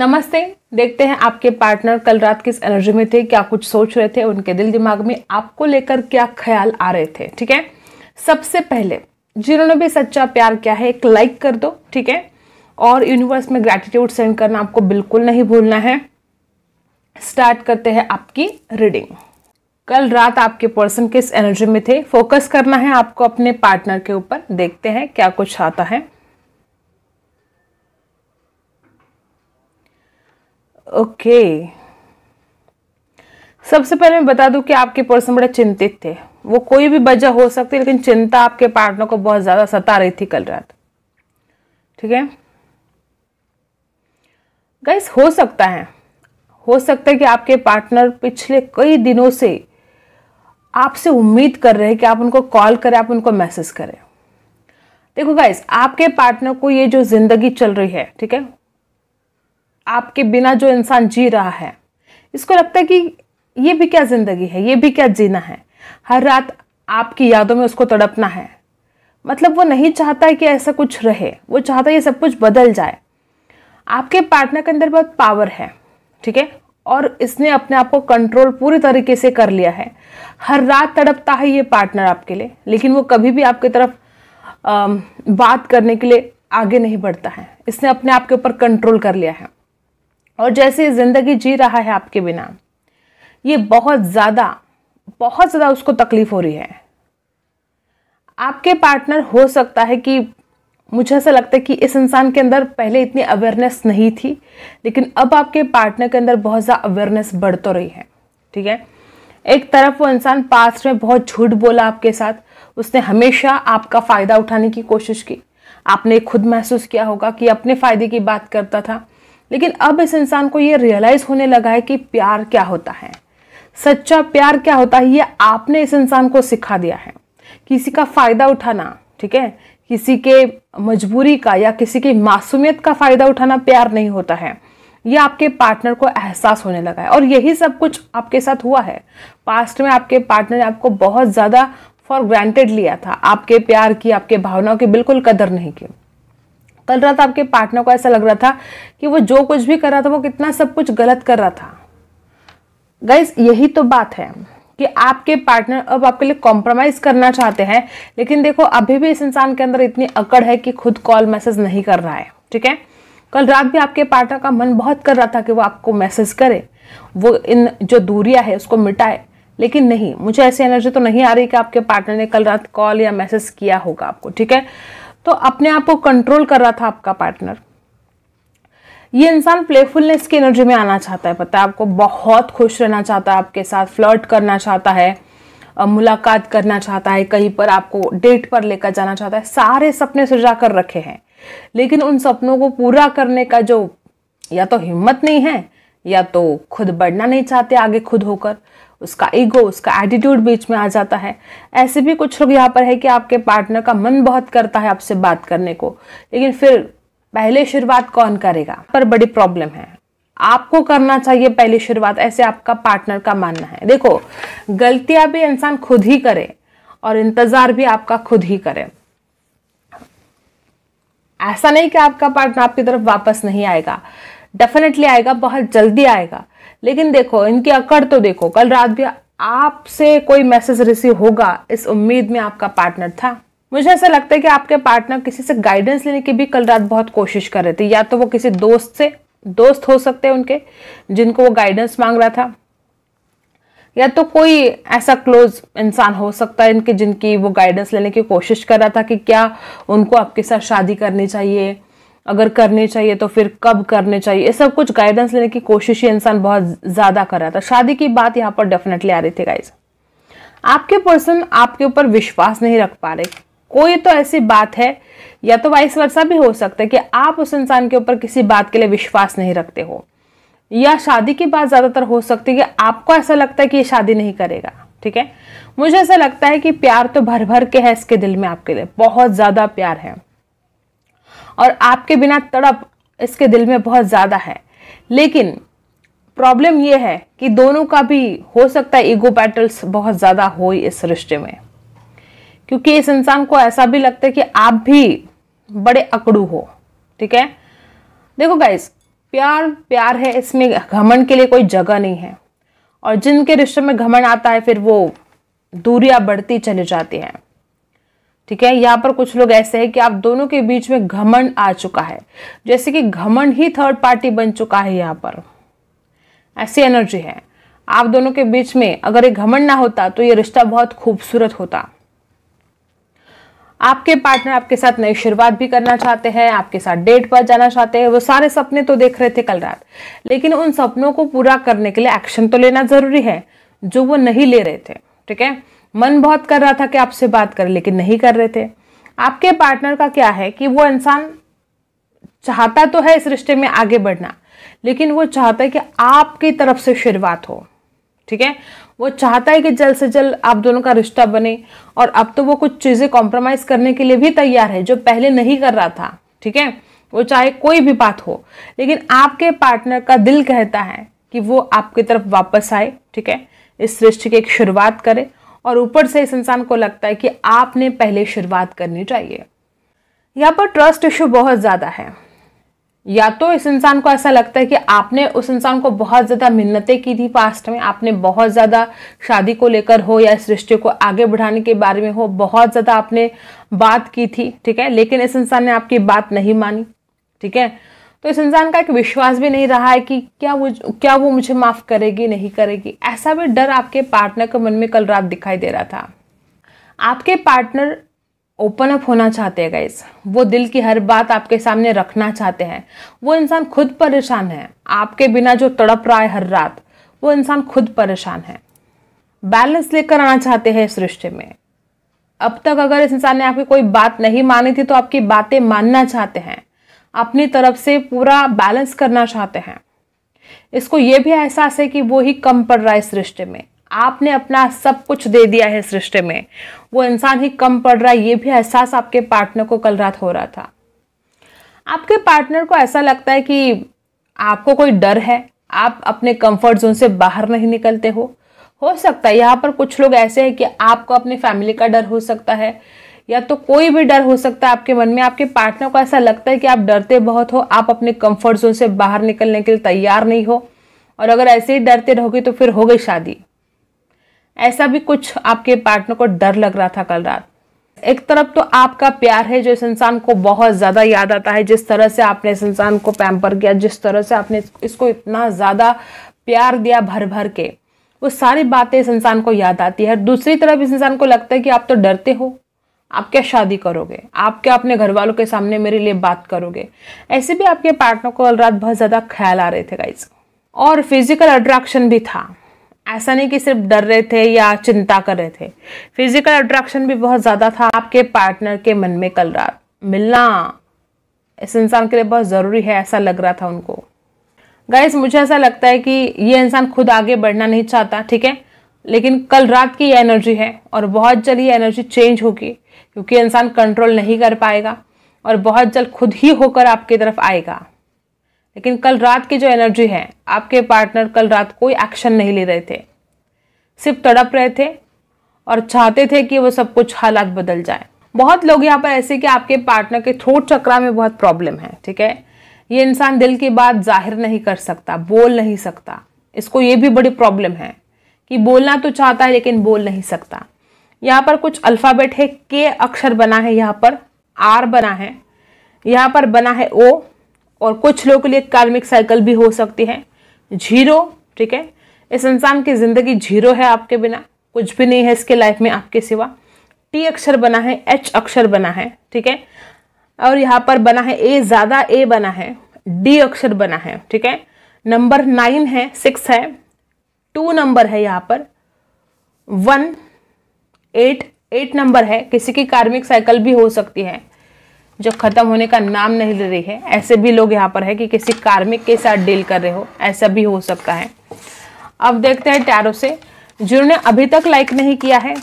नमस्ते देखते हैं आपके पार्टनर कल रात किस एनर्जी में थे क्या कुछ सोच रहे थे उनके दिल दिमाग में आपको लेकर क्या ख्याल आ रहे थे ठीक है सबसे पहले जिन्होंने भी सच्चा प्यार किया है एक लाइक कर दो ठीक है और यूनिवर्स में ग्रेटिट्यूड सेंड करना आपको बिल्कुल नहीं भूलना है स्टार्ट करते हैं आपकी रीडिंग कल रात आपके पर्सन किस एनर्जी में थे फोकस करना है आपको अपने पार्टनर के ऊपर देखते हैं क्या कुछ आता है ओके सबसे पहले मैं बता दूं कि आपके पर्सन बड़े चिंतित थे वो कोई भी वजह हो सकती है लेकिन चिंता आपके पार्टनर को बहुत ज़्यादा सता रही थी कल रात ठीक है गाइस हो सकता है हो सकता है कि आपके पार्टनर पिछले कई दिनों से आपसे उम्मीद कर रहे हैं कि आप उनको कॉल करें आप उनको मैसेज करें देखो गाइस आपके पार्टनर को ये जो ज़िंदगी चल रही है ठीक है आपके बिना जो इंसान जी रहा है इसको लगता है कि ये भी क्या ज़िंदगी है ये भी क्या जीना है हर रात आपकी यादों में उसको तड़पना है मतलब वो नहीं चाहता है कि ऐसा कुछ रहे वो चाहता है ये सब कुछ बदल जाए आपके पार्टनर के अंदर बहुत पावर है ठीक है और इसने अपने आप को कंट्रोल पूरी तरीके से कर लिया है हर रात तड़पता है ये पार्टनर आपके लिए लेकिन वो कभी भी आपकी तरफ आ, बात करने के लिए आगे नहीं बढ़ता है इसने अपने आप के ऊपर कंट्रोल कर लिया है और जैसे ज़िंदगी जी रहा है आपके बिना ये बहुत ज़्यादा बहुत ज़्यादा उसको तकलीफ़ हो रही है आपके पार्टनर हो सकता है कि मुझे ऐसा लगता है कि इस इंसान के अंदर पहले इतनी अवेयरनेस नहीं थी लेकिन अब आपके पार्टनर के अंदर बहुत ज़्यादा अवेयरनेस बढ़ तो रही है ठीक है एक तरफ वो इंसान पास्ट में बहुत झूठ बोला आपके साथ उसने हमेशा आपका फ़ायदा उठाने की कोशिश की आपने खुद महसूस किया होगा कि अपने फ़ायदे की बात करता था लेकिन अब इस इंसान को ये रियलाइज होने लगा है कि प्यार क्या होता है सच्चा प्यार क्या होता है ये आपने इस इंसान को सिखा दिया है किसी का फ़ायदा उठाना ठीक है किसी के मजबूरी का या किसी की मासूमियत का फ़ायदा उठाना प्यार नहीं होता है ये आपके पार्टनर को एहसास होने लगा है और यही सब कुछ आपके साथ हुआ है पास्ट में आपके पार्टनर ने आपको बहुत ज़्यादा फॉर ग्रांटेड लिया था आपके प्यार की आपके भावनाओं की बिल्कुल कदर नहीं की कल रहा था आपके पार्टनर को ऐसा लग रहा था कि वो जो कुछ भी कर रहा था वो कितना सब कुछ गलत कर रहा था गाइज यही तो बात है कि आपके पार्टनर अब आपके लिए कॉम्प्रोमाइज़ करना चाहते हैं लेकिन देखो अभी भी इस इंसान के अंदर इतनी अकड़ है कि खुद कॉल मैसेज नहीं कर रहा है ठीक है कल रात भी आपके पार्टनर का मन बहुत कर रहा था कि वो आपको मैसेज करे वो इन जो दूरिया है उसको मिटाए लेकिन नहीं मुझे ऐसी एनर्जी तो नहीं आ रही कि आपके पार्टनर ने कल रात कॉल या मैसेज किया होगा आपको ठीक है तो अपने आप को कंट्रोल कर रहा था आपका पार्टनर ये इंसान प्लेफुलनेस की एनर्जी में आना चाहता है पता है आपको बहुत खुश रहना चाहता है आपके साथ फ्लर्ट करना चाहता है मुलाकात करना चाहता है कहीं पर आपको डेट पर लेकर जाना चाहता है सारे सपने सजा कर रखे हैं लेकिन उन सपनों को पूरा करने का जो या तो हिम्मत नहीं है या तो खुद बढ़ना नहीं चाहते आगे खुद होकर उसका ईगो उसका एटीट्यूड बीच में आ जाता है ऐसे भी कुछ लोग यहाँ पर है कि आपके पार्टनर का मन बहुत करता है आपसे बात करने को लेकिन फिर पहले शुरुआत कौन करेगा पर बड़ी प्रॉब्लम है आपको करना चाहिए पहली शुरुआत ऐसे आपका पार्टनर का मानना है देखो गलतियां भी इंसान खुद ही करे और इंतज़ार भी आपका खुद ही करे ऐसा नहीं कि आपका पार्टनर आपकी तरफ वापस नहीं आएगा डेफिनेटली आएगा बहुत जल्दी आएगा लेकिन देखो इनकी अकड़ तो देखो कल रात भी आपसे कोई मैसेज रिसीव होगा इस उम्मीद में आपका पार्टनर था मुझे ऐसा लगता है कि आपके पार्टनर किसी से गाइडेंस लेने की भी कल रात बहुत कोशिश कर रहे थे या तो वो किसी दोस्त से दोस्त हो सकते हैं उनके जिनको वो गाइडेंस मांग रहा था या तो कोई ऐसा क्लोज इंसान हो सकता है इनके जिनकी वो गाइडेंस लेने की कोशिश कर रहा था कि क्या उनको आपके साथ शादी करनी चाहिए अगर करने चाहिए तो फिर कब करने चाहिए ये सब कुछ गाइडेंस लेने की कोशिश ही इंसान बहुत ज़्यादा कर रहा था शादी की बात यहाँ पर डेफिनेटली आ रही थी गाइज आपके पर्सन आपके ऊपर विश्वास नहीं रख पा रहे कोई तो ऐसी बात है या तो वाइस वर्षा भी हो सकता है कि आप उस इंसान के ऊपर किसी बात के लिए विश्वास नहीं रखते हो या शादी की बात ज़्यादातर हो सकती है कि आपको ऐसा लगता है कि ये शादी नहीं करेगा ठीक है मुझे ऐसा लगता है कि प्यार तो भर भर के है इसके दिल में आपके लिए बहुत ज़्यादा प्यार है और आपके बिना तड़प इसके दिल में बहुत ज़्यादा है लेकिन प्रॉब्लम यह है कि दोनों का भी हो सकता है ईगो बैटल्स बहुत ज़्यादा हो इस रिश्ते में क्योंकि इस इंसान को ऐसा भी लगता है कि आप भी बड़े अकड़ू हो ठीक है देखो गाइस प्यार प्यार है इसमें घमंड के लिए कोई जगह नहीं है और जिनके रिश्ते में घमंड आता है फिर वो दूरियां बढ़ती चली जाती हैं ठीक है यहाँ पर कुछ लोग ऐसे हैं कि आप दोनों के बीच में घमंड आ चुका है जैसे कि घमंड ही थर्ड पार्टी बन चुका है यहाँ पर ऐसी एनर्जी है आप दोनों के बीच में अगर ये घमंड ना होता तो ये रिश्ता बहुत खूबसूरत होता आपके पार्टनर आपके साथ नई शुरुआत भी करना चाहते हैं आपके साथ डेट पर जाना चाहते हैं वो सारे सपने तो देख रहे थे कल रात लेकिन उन सपनों को पूरा करने के लिए एक्शन तो लेना ज़रूरी है जो वो नहीं ले रहे थे ठीक है मन बहुत कर रहा था कि आपसे बात करें लेकिन नहीं कर रहे थे आपके पार्टनर का क्या है कि वो इंसान चाहता तो है इस रिश्ते में आगे बढ़ना लेकिन वो चाहता है कि आपकी तरफ से शुरुआत हो ठीक है वो चाहता है कि जल्द से जल्द आप दोनों का रिश्ता बने और अब तो वो कुछ चीज़ें कॉम्प्रोमाइज़ करने के लिए भी तैयार है जो पहले नहीं कर रहा था ठीक है वो चाहे कोई भी बात हो लेकिन आपके पार्टनर का दिल कहता है कि वो आपकी तरफ वापस आए ठीक है इस रिश्ते की एक शुरुआत करे और ऊपर से इस इंसान को लगता है कि आपने पहले शुरुआत करनी चाहिए यहाँ पर ट्रस्ट इशू बहुत ज़्यादा है या तो इस इंसान को ऐसा लगता है कि आपने उस इंसान को बहुत ज़्यादा मिन्नतें की थी पास्ट में आपने बहुत ज़्यादा शादी को लेकर हो या इस रिश्ते को आगे बढ़ाने के बारे में हो बहुत ज़्यादा आपने बात की थी ठीक है लेकिन इस इंसान ने आपकी बात नहीं मानी ठीक है तो इस इंसान का एक विश्वास भी नहीं रहा है कि क्या वो क्या वो मुझे माफ़ करेगी नहीं करेगी ऐसा भी डर आपके पार्टनर के मन में कल रात दिखाई दे रहा था आपके पार्टनर ओपन अप होना चाहते हैं गाइस वो दिल की हर बात आपके सामने रखना चाहते हैं वो इंसान खुद परेशान है आपके बिना जो तड़प रहा है हर रात वो इंसान खुद परेशान है बैलेंस लेकर आना चाहते हैं इस रिश्ते में अब तक अगर इस इंसान ने आपकी कोई बात नहीं मानी थी तो आपकी बातें मानना चाहते हैं अपनी तरफ से पूरा बैलेंस करना चाहते हैं इसको ये भी एहसास है कि वो ही कम पड़ रहा है इस रिश्ते में आपने अपना सब कुछ दे दिया है इस रिश्ते में वो इंसान ही कम पड़ रहा है ये भी एहसास आपके पार्टनर को कल रात हो रहा था आपके पार्टनर को ऐसा लगता है कि आपको कोई डर है आप अपने कंफर्ट जोन से बाहर नहीं निकलते हो हो सकता है यहाँ पर कुछ लोग ऐसे हैं कि आपको अपनी फैमिली का डर हो सकता है या तो कोई भी डर हो सकता है आपके मन में आपके पार्टनर को ऐसा लगता है कि आप डरते बहुत हो आप अपने कंफर्ट जोन से बाहर निकलने के लिए तैयार नहीं हो और अगर ऐसे ही डरते रहोगे तो फिर हो गई शादी ऐसा भी कुछ आपके पार्टनर को डर लग रहा था कल रात एक तरफ तो आपका प्यार है जो इस इंसान को बहुत ज़्यादा याद आता है जिस तरह से आपने इस इंसान को पैम्पर किया जिस तरह से आपने इसको इतना ज़्यादा प्यार दिया भर भर के वो सारी बातें इस इंसान को याद आती है दूसरी तरफ इस इंसान को लगता है कि आप तो डरते हो आप क्या शादी करोगे आप क्या अपने घर वालों के सामने मेरे लिए बात करोगे ऐसे भी आपके पार्टनर को कल रात बहुत ज़्यादा ख्याल आ रहे थे गाइज और फिजिकल अट्रैक्शन भी था ऐसा नहीं कि सिर्फ डर रहे थे या चिंता कर रहे थे फिजिकल अट्रैक्शन भी बहुत ज़्यादा था आपके पार्टनर के मन में कल रात मिलना इस इंसान के लिए बहुत ज़रूरी है ऐसा लग रहा था उनको गाइज मुझे ऐसा लगता है कि ये इंसान खुद आगे बढ़ना नहीं चाहता ठीक है लेकिन कल रात की ये एनर्जी है और बहुत जल्द ये एनर्जी चेंज होगी क्योंकि इंसान कंट्रोल नहीं कर पाएगा और बहुत जल्द खुद ही होकर आपकी तरफ आएगा लेकिन कल रात की जो एनर्जी है आपके पार्टनर कल रात कोई एक्शन नहीं ले रहे थे सिर्फ तड़प रहे थे और चाहते थे कि वो सब कुछ हालात बदल जाए बहुत लोग यहाँ पर ऐसे कि आपके पार्टनर के थ्रोट चक्रा में बहुत प्रॉब्लम है ठीक है ये इंसान दिल की बात जाहिर नहीं कर सकता बोल नहीं सकता इसको ये भी बड़ी प्रॉब्लम है कि बोलना तो चाहता है लेकिन बोल नहीं सकता यहाँ पर कुछ अल्फ़ाबेट है के अक्षर बना है यहाँ पर आर बना है यहाँ पर बना है ओ और कुछ लोगों के लिए कार्मिक साइकिल भी हो सकती है जीरो ठीक है इस इंसान की ज़िंदगी जीरो है आपके बिना कुछ भी नहीं है इसके लाइफ में आपके सिवा टी अक्षर बना है एच अक्षर बना है ठीक है और यहाँ पर बना है ए ज़्यादा ए बना है डी अक्षर बना है ठीक है नंबर नाइन है सिक्स है टू नंबर है यहाँ पर वन एट एट नंबर है किसी की कार्मिक साइकिल भी हो सकती है जो ख़त्म होने का नाम नहीं ले रही है ऐसे भी लोग यहाँ पर है कि किसी कार्मिक के साथ डील कर रहे हो ऐसा भी हो सकता है अब देखते हैं टैरो से जिन्होंने अभी तक लाइक नहीं किया है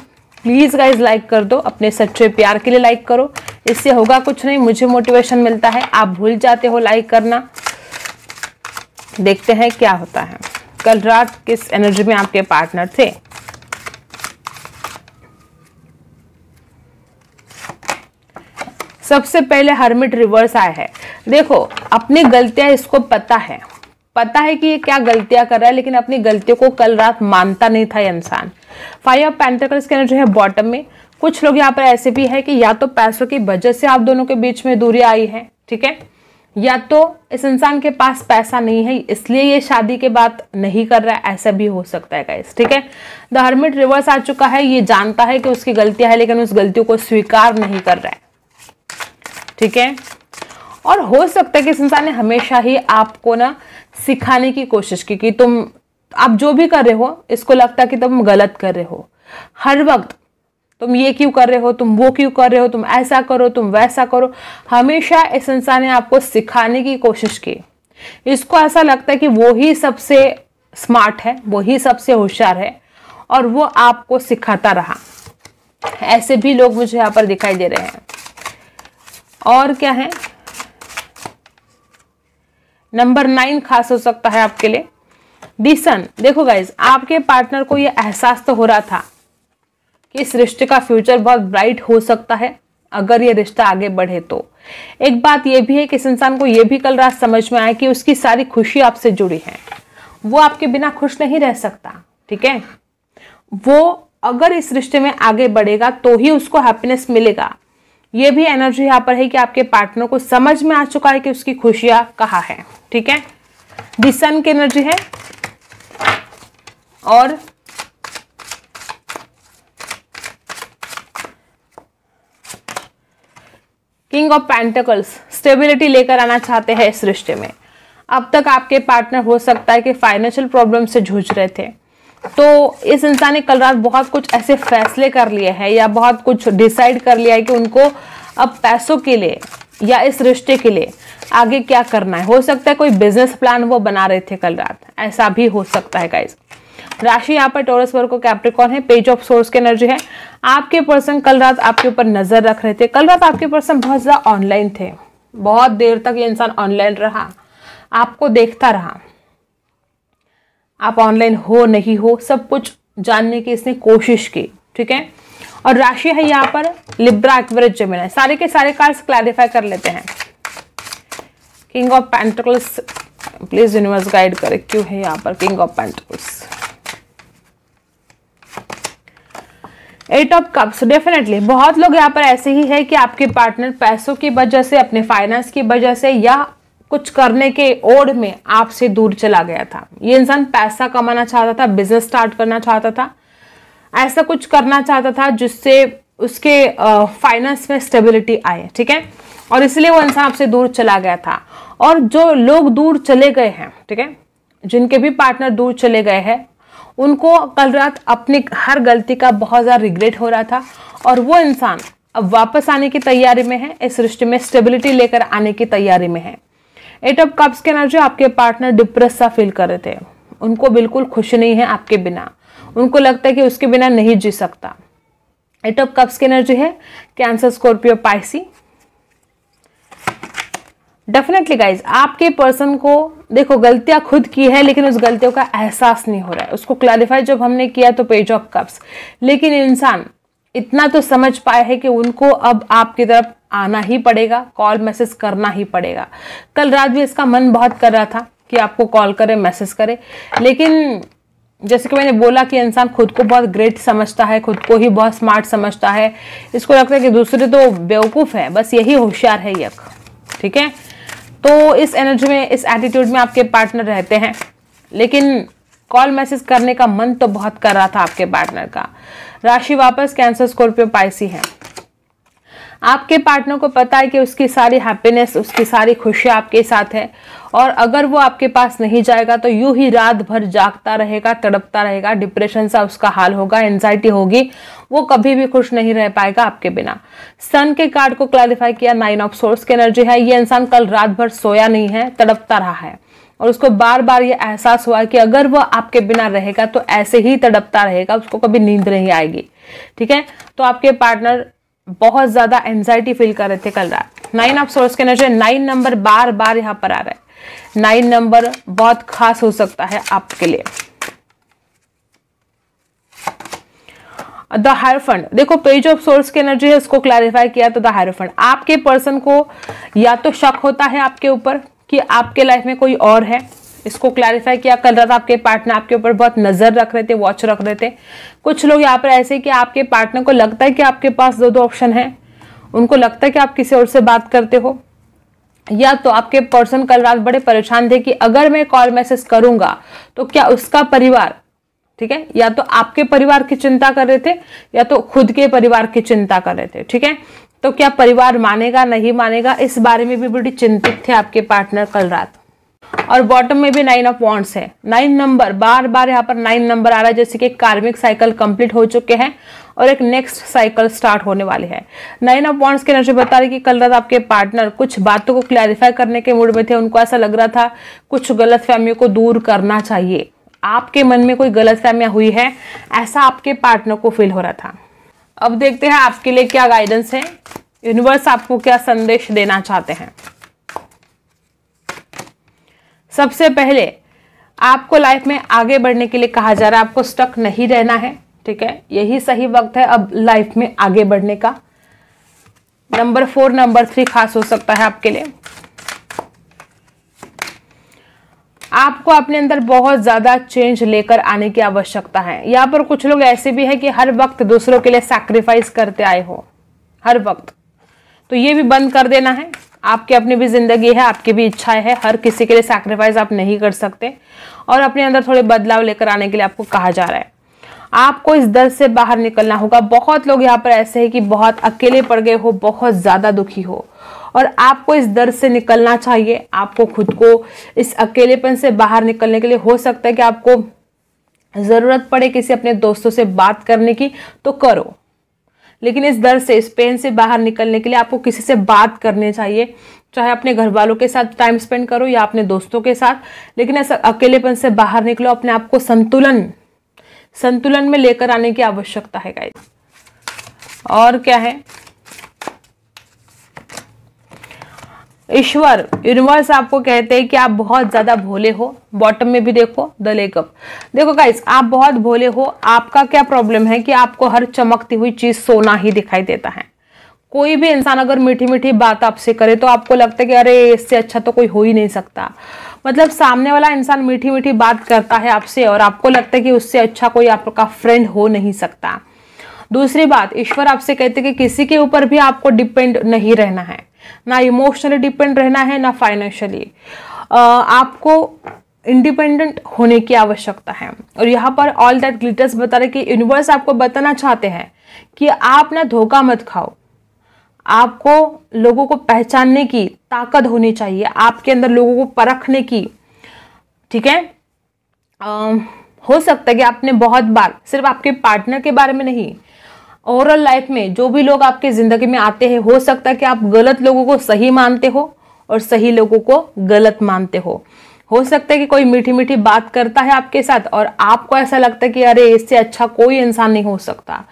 प्लीज़ गाइज लाइक कर दो अपने सच्चे प्यार के लिए लाइक करो इससे होगा कुछ नहीं मुझे मोटिवेशन मिलता है आप भूल जाते हो लाइक करना देखते हैं क्या होता है कल रात किस एनर्जी में आपके पार्टनर थे सबसे पहले हर्मिट रिवर्स आया है देखो अपनी गलतियां इसको पता है पता है कि ये क्या गलतियां कर रहा है लेकिन अपनी गलतियों को कल रात मानता नहीं था इंसान फाइव ऑफ पेंटाकल्स के जो है बॉटम में कुछ लोग यहाँ पर ऐसे भी है कि या तो पैसों की वजह से आप दोनों के बीच में दूरी आई है ठीक है या तो इस इंसान के पास पैसा नहीं है इसलिए ये शादी के बाद नहीं कर रहा है ऐसा भी हो सकता है गाइस ठीक है द हर्मिट रिवर्स आ चुका है ये जानता है कि उसकी गलतियां है लेकिन उस गलतियों को स्वीकार नहीं कर रहा है ठीक है और हो सकता है कि इस इंसान ने हमेशा ही आपको ना सिखाने की कोशिश की कि तुम आप जो भी कर रहे हो इसको लगता है कि तुम गलत कर रहे हो हर वक्त तुम ये क्यों कर रहे हो तुम वो क्यों कर रहे हो तुम ऐसा करो तुम वैसा करो हमेशा इस इंसान ने आपको सिखाने की कोशिश की इसको ऐसा लगता है कि वो ही सबसे स्मार्ट है वो ही सबसे होशियार है और वो आपको सिखाता रहा ऐसे भी लोग मुझे यहाँ पर दिखाई दे रहे हैं और क्या है नंबर नाइन खास हो सकता है आपके लिए डिसन देखो गाइज आपके पार्टनर को यह एहसास तो हो रहा था कि इस रिश्ते का फ्यूचर बहुत ब्राइट हो सकता है अगर ये रिश्ता आगे बढ़े तो एक बात यह भी है कि इस इंसान को यह भी कल रात समझ में आया कि उसकी सारी खुशी आपसे जुड़ी है वो आपके बिना खुश नहीं रह सकता ठीक है वो अगर इस रिश्ते में आगे बढ़ेगा तो ही उसको हैप्पीनेस मिलेगा ये भी एनर्जी यहाँ पर है कि आपके पार्टनर को समझ में आ चुका है कि उसकी खुशियां कहा है ठीक है दी सन की एनर्जी है और किंग ऑफ पैंटकल्स स्टेबिलिटी लेकर आना चाहते हैं इस रिश्ते में अब तक आपके पार्टनर हो सकता है कि फाइनेंशियल प्रॉब्लम से जूझ रहे थे तो इस इंसान ने कल रात बहुत कुछ ऐसे फैसले कर लिए हैं या बहुत कुछ डिसाइड कर लिया है कि उनको अब पैसों के लिए या इस रिश्ते के लिए आगे क्या करना है हो सकता है कोई बिजनेस प्लान वो बना रहे थे कल रात ऐसा भी हो सकता है गाइज राशि यहाँ पर टोरस वर्ग को कैप्टिकॉन है पेज ऑफ सोर्स की एनर्जी है आपके पर्सन कल रात आपके ऊपर नजर रख रहे थे कल रात आपके पर्सन बहुत ज़्यादा ऑनलाइन थे बहुत देर तक ये इंसान ऑनलाइन रहा आपको देखता रहा आप ऑनलाइन हो नहीं हो सब कुछ जानने की इसने कोशिश की ठीक है और राशि है यहाँ पर लिब्रा एक्वरेज जमीन है सारे के सारे कार्ड्स क्लैरिफाई कर लेते हैं king of pentacles please universe guide करे क्यों है यहाँ पर king of pentacles eight of cups definitely बहुत लोग यहाँ पर ऐसे ही है कि आपके पार्टनर पैसों की वजह से अपने फाइनेंस की वजह से या कुछ करने के ओढ़ में आपसे दूर चला गया था ये इंसान पैसा कमाना चाहता था बिजनेस स्टार्ट करना चाहता था ऐसा कुछ करना चाहता था जिससे उसके फाइनेंस में स्टेबिलिटी आए ठीक है और इसलिए वो इंसान आपसे दूर चला गया था और जो लोग दूर चले गए हैं ठीक है जिनके भी पार्टनर दूर चले गए हैं उनको कल रात अपनी हर गलती का बहुत ज़्यादा रिग्रेट हो रहा था और वो इंसान अब वापस आने की तैयारी में है इस रिश्ते में स्टेबिलिटी लेकर आने की तैयारी में है एट ऑफ कप्स के एनर्जी आपके पार्टनर डिप्रेस सा फील कर रहे थे उनको बिल्कुल खुश नहीं है आपके बिना उनको लगता है कि उसके बिना नहीं जी सकता एट ऑफ कप्स की एनर्जी है Cancer Scorpio Pisces definitely guys आपके पर्सन को देखो गलतियां खुद की है लेकिन उस गलतियों का एहसास नहीं हो रहा है उसको क्लैरिफाई जब हमने किया तो पेज ऑफ कप्स लेकिन इंसान इतना तो समझ पाए हैं कि उनको अब आपकी तरफ आना ही पड़ेगा कॉल मैसेज करना ही पड़ेगा कल रात भी इसका मन बहुत कर रहा था कि आपको कॉल करे मैसेज करे लेकिन जैसे कि मैंने बोला कि इंसान खुद को बहुत ग्रेट समझता है खुद को ही बहुत स्मार्ट समझता है इसको लगता है कि दूसरे तो बेवकूफ़ है बस यही होशियार है यक ठीक है तो इस एनर्जी में इस एटीट्यूड में आपके पार्टनर रहते हैं लेकिन कॉल मैसेज करने का मन तो बहुत कर रहा था आपके पार्टनर का राशि वापस कैंसर स्कॉर्पियो पाइसी है आपके पार्टनर को पता है कि उसकी सारी हैप्पीनेस उसकी सारी खुशी आपके साथ है और अगर वो आपके पास नहीं जाएगा तो यूं ही रात भर जागता रहेगा तड़पता रहेगा डिप्रेशन सा उसका हाल होगा एनजाइटी होगी वो कभी भी खुश नहीं रह पाएगा आपके बिना सन के कार्ड को क्लैरिफाई किया नाइन ऑफ सोर्स की एनर्जी है ये इंसान कल रात भर सोया नहीं है तड़पता रहा है और उसको बार बार ये एहसास हुआ कि अगर वह आपके बिना रहेगा तो ऐसे ही तड़पता रहेगा उसको कभी नींद नहीं आएगी ठीक है तो आपके पार्टनर बहुत ज़्यादा एनजाइटी फील कर रहे थे कल रात नाइन ऑफ सोर्स के नजर नाइन नंबर बार बार यहाँ पर आ रहा है नाइन नंबर बहुत खास हो सकता है आपके लिए द हायरफंड देखो पेज ऑफ सोर्स की एनर्जी है उसको क्लैरिफाई किया तो द हायरफंड आपके पर्सन को या तो शक होता है आपके ऊपर कि आपके लाइफ में कोई और है इसको क्लैरिफाई किया कल रात आपके पार्टनर आपके ऊपर बहुत नज़र रख रहे थे वॉच रख रहे थे कुछ लोग यहाँ पर ऐसे कि आपके पार्टनर को लगता है कि आपके पास दो दो ऑप्शन हैं उनको लगता है कि आप किसी और से बात करते हो या तो आपके पर्सन कल रात बड़े परेशान थे कि अगर मैं कॉल मैसेज करूंगा तो क्या उसका परिवार ठीक है या तो आपके परिवार की चिंता कर रहे थे या तो खुद के परिवार की चिंता कर रहे थे ठीक है तो क्या परिवार मानेगा नहीं मानेगा इस बारे में भी बड़ी चिंतित थे आपके पार्टनर कल रात और बॉटम में भी नाइन ऑफ वॉन्ट्स है नाइन नंबर बार बार यहाँ पर नाइन नंबर आ रहा है जैसे कि कार्मिक साइकिल कंप्लीट हो चुके हैं और एक नेक्स्ट साइकिल स्टार्ट होने वाले है नाइन ऑफ वॉन्ट्स के नजर बता रही कि कल रात आपके पार्टनर कुछ बातों को क्लैरिफाई करने के मूड में थे उनको ऐसा लग रहा था कुछ गलत फहमियों को दूर करना चाहिए आपके मन में कोई गलत हुई है ऐसा आपके पार्टनर को फील हो रहा था अब देखते हैं आपके लिए क्या गाइडेंस है यूनिवर्स आपको क्या संदेश देना चाहते हैं सबसे पहले आपको लाइफ में आगे बढ़ने के लिए कहा जा रहा है आपको स्टक नहीं रहना है ठीक है यही सही वक्त है अब लाइफ में आगे बढ़ने का नंबर फोर नंबर थ्री खास हो सकता है आपके लिए आपको अपने अंदर बहुत ज़्यादा चेंज लेकर आने की आवश्यकता है यहाँ पर कुछ लोग ऐसे भी हैं कि हर वक्त दूसरों के लिए सैक्रिफाइस करते आए हो हर वक्त तो ये भी बंद कर देना है आपकी अपनी भी ज़िंदगी है आपकी भी इच्छाएं है हर किसी के लिए सैक्रिफाइस आप नहीं कर सकते और अपने अंदर थोड़े बदलाव लेकर आने के लिए आपको कहा जा रहा है आपको इस दर्द से बाहर निकलना होगा बहुत लोग यहाँ पर ऐसे हैं कि बहुत अकेले पड़ गए हो बहुत ज़्यादा दुखी हो और आपको इस दर्द से निकलना चाहिए आपको खुद को इस अकेलेपन से बाहर निकलने के लिए हो सकता है कि आपको ज़रूरत पड़े किसी अपने दोस्तों से बात करने की तो करो लेकिन इस दर्द से इस पेन से बाहर निकलने के लिए आपको किसी से बात करने चाहिए चाहे अपने घर वालों के साथ टाइम स्पेंड करो या अपने दोस्तों के साथ लेकिन ऐसा अकेलेपन से बाहर निकलो अपने आप को संतुलन संतुलन में लेकर आने की आवश्यकता है गाइस और क्या है ईश्वर यूनिवर्स आपको कहते हैं कि आप बहुत ज़्यादा भोले हो बॉटम में भी देखो द लेकअप देखो गाइस आप बहुत भोले हो आपका क्या प्रॉब्लम है कि आपको हर चमकती हुई चीज़ सोना ही दिखाई देता है कोई भी इंसान अगर मीठी मीठी बात आपसे करे तो आपको लगता है कि अरे इससे अच्छा तो कोई हो ही नहीं सकता मतलब सामने वाला इंसान मीठी मीठी बात करता है आपसे और आपको लगता है कि उससे अच्छा कोई आपका फ्रेंड हो नहीं सकता दूसरी बात ईश्वर आपसे कहते हैं कि किसी के ऊपर भी आपको डिपेंड नहीं रहना है ना इमोशनली डिपेंड रहना है ना फाइनेंशियली आपको इंडिपेंडेंट होने की आवश्यकता है और यहाँ पर ऑल दैट ग्लिटर्स बता रहे कि यूनिवर्स आपको बताना चाहते हैं कि आप ना धोखा मत खाओ आपको लोगों को पहचानने की ताकत होनी चाहिए आपके अंदर लोगों को परखने की ठीक है हो सकता है कि आपने बहुत बार सिर्फ आपके पार्टनर के बारे में नहीं ओवरऑल लाइफ में जो भी लोग आपके ज़िंदगी में आते हैं हो सकता है कि आप गलत लोगों को सही मानते हो और सही लोगों को गलत मानते हो हो सकता है कि कोई मीठी मीठी बात करता है आपके साथ और आपको ऐसा लगता है कि अरे इससे अच्छा कोई इंसान नहीं हो सकता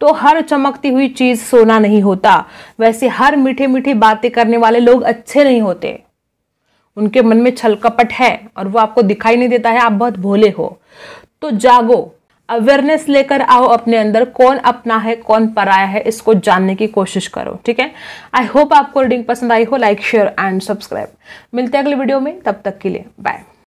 तो हर चमकती हुई चीज़ सोना नहीं होता वैसे हर मीठे मीठी बातें करने वाले लोग अच्छे नहीं होते उनके मन में छलकपट है और वो आपको दिखाई नहीं देता है आप बहुत भोले हो तो जागो अवेयरनेस लेकर आओ अपने अंदर कौन अपना है कौन पराया है इसको जानने की कोशिश करो ठीक है आई होप आपको रीडिंग पसंद आई हो लाइक शेयर एंड सब्सक्राइब मिलते हैं अगले वीडियो में तब तक के लिए बाय